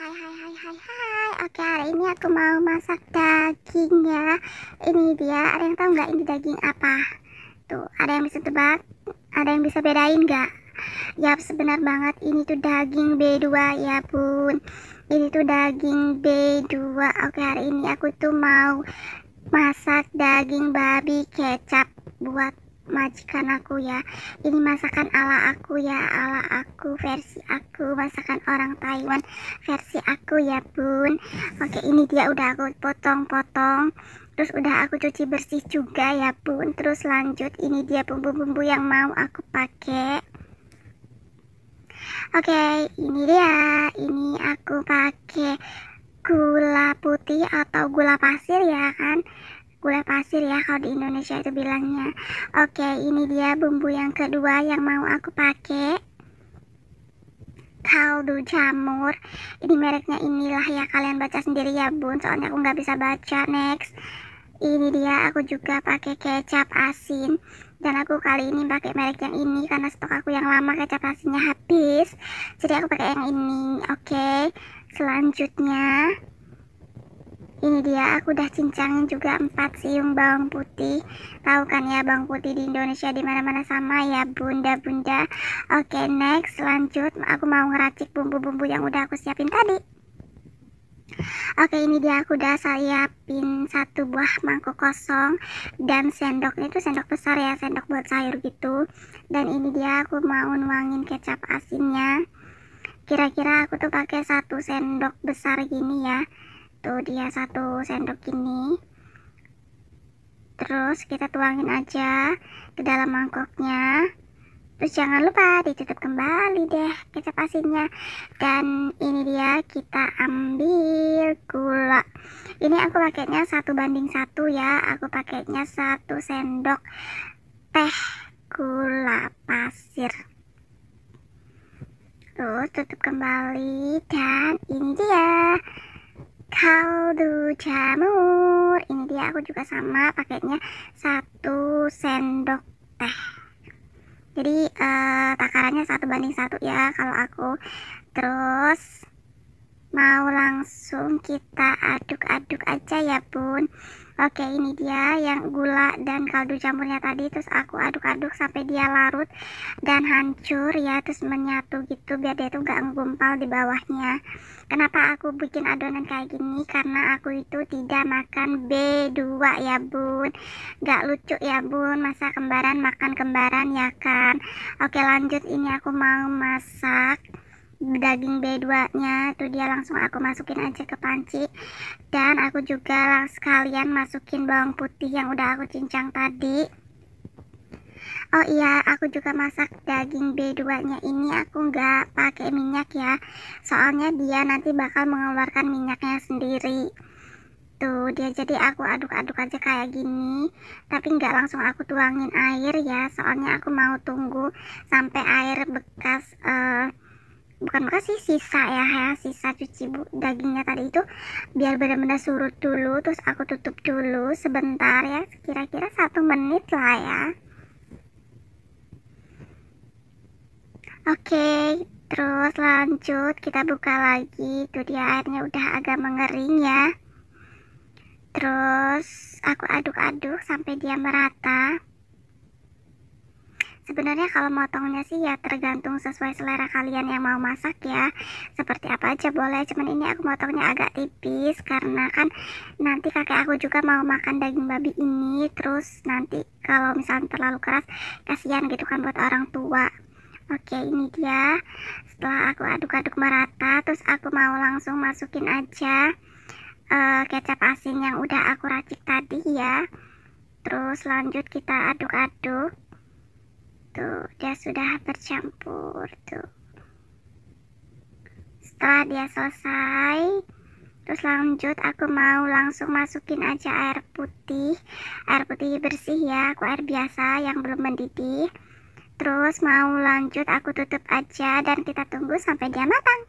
Hai hai hai hai hai Oke hari ini aku mau masak daging ya Ini dia Ada yang tahu nggak ini daging apa Tuh ada yang bisa tebak Ada yang bisa bedain nggak Ya sebenar banget ini tuh daging B2 ya bun Ini tuh daging B2 Oke hari ini aku tuh mau Masak daging babi kecap Buat majikan aku ya ini masakan ala aku ya ala aku versi aku masakan orang Taiwan versi aku ya bun oke ini dia udah aku potong-potong terus udah aku cuci bersih juga ya bun terus lanjut ini dia bumbu-bumbu yang mau aku pakai oke ini dia ini aku pakai gula putih atau gula pasir ya kan gula pasir ya kalau di Indonesia itu bilangnya oke ini dia bumbu yang kedua yang mau aku pakai kaldu jamur ini mereknya inilah ya kalian baca sendiri ya bun soalnya aku nggak bisa baca next ini dia aku juga pakai kecap asin dan aku kali ini pakai merek yang ini karena stok aku yang lama kecap asinnya habis jadi aku pakai yang ini oke okay. selanjutnya ini dia aku udah cincangin juga 4 siung bawang putih tahu kan ya bawang putih di Indonesia dimana-mana sama ya bunda-bunda oke okay, next lanjut aku mau ngeracik bumbu-bumbu yang udah aku siapin tadi Oke ini dia aku udah siapin satu buah mangkuk kosong dan sendoknya itu sendok besar ya sendok buat sayur gitu dan ini dia aku mau nuangin kecap asinnya kira-kira aku tuh pakai satu sendok besar gini ya itu dia satu sendok ini terus kita tuangin aja ke dalam mangkoknya terus jangan lupa ditutup kembali deh kecap asinnya dan ini dia kita ambil gula ini aku pakainya satu banding satu ya aku pakainya satu sendok teh gula pasir terus tutup kembali dan ini dia kaldu jamur ini dia aku juga sama paketnya satu sendok teh jadi eh, takarannya satu banding satu ya kalau aku terus mau langsung kita aduk-aduk aja ya bun Oke ini dia yang gula dan kaldu jamurnya tadi terus aku aduk-aduk sampai dia larut dan hancur ya terus menyatu gitu biar dia tuh gak ngumpal di bawahnya kenapa aku bikin adonan kayak gini karena aku itu tidak makan B2 ya bun gak lucu ya bun masa kembaran makan kembaran ya kan oke lanjut ini aku mau masak daging B2-nya tuh dia langsung aku masukin aja ke panci dan aku juga langsung kalian masukin bawang putih yang udah aku cincang tadi Oh iya, aku juga masak daging B2-nya ini aku nggak pakai minyak ya. Soalnya dia nanti bakal mengeluarkan minyaknya sendiri. Tuh, dia jadi aku aduk-aduk aja kayak gini. Tapi nggak langsung aku tuangin air ya, soalnya aku mau tunggu sampai air bekas uh, bukan bekas sih sisa ya, ya sisa cuci bu, dagingnya tadi itu biar benar-benar surut dulu terus aku tutup dulu sebentar ya kira-kira satu menit lah ya oke terus lanjut kita buka lagi tuh dia airnya udah agak mengering ya terus aku aduk-aduk sampai dia merata Sebenarnya kalau motongnya sih ya tergantung sesuai selera kalian yang mau masak ya. Seperti apa aja boleh, cuman ini aku motongnya agak tipis karena kan nanti kakek aku juga mau makan daging babi ini terus nanti kalau misalnya terlalu keras kasihan gitu kan buat orang tua. Oke ini dia Setelah aku aduk-aduk merata Terus aku mau langsung masukin aja uh, Kecap asin yang udah aku racik tadi ya Terus lanjut kita aduk-aduk tuh dia sudah bercampur tuh setelah dia selesai terus lanjut aku mau langsung masukin aja air putih air putih bersih ya aku air biasa yang belum mendidih terus mau lanjut aku tutup aja dan kita tunggu sampai dia matang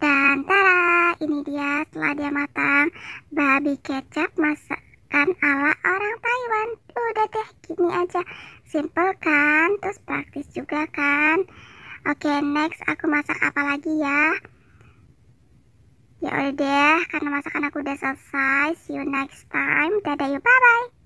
dan tara ini dia setelah dia matang babi kecap masakan ala orang Taiwan aja simple kan terus praktis juga kan oke okay, next aku masak apa lagi ya ya udah karena masakan aku udah selesai see you next time dadah yuk bye bye